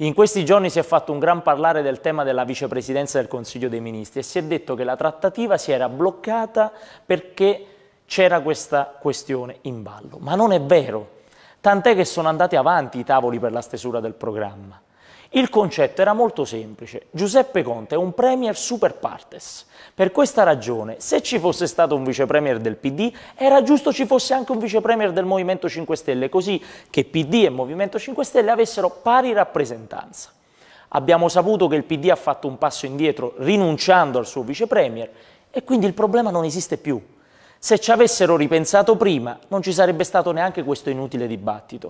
In questi giorni si è fatto un gran parlare del tema della vicepresidenza del Consiglio dei Ministri e si è detto che la trattativa si era bloccata perché c'era questa questione in ballo. Ma non è vero, tant'è che sono andati avanti i tavoli per la stesura del programma. Il concetto era molto semplice. Giuseppe Conte è un premier super partes. Per questa ragione, se ci fosse stato un vice premier del PD, era giusto ci fosse anche un vice premier del Movimento 5 Stelle, così che PD e Movimento 5 Stelle avessero pari rappresentanza. Abbiamo saputo che il PD ha fatto un passo indietro rinunciando al suo vice premier e quindi il problema non esiste più. Se ci avessero ripensato prima, non ci sarebbe stato neanche questo inutile dibattito.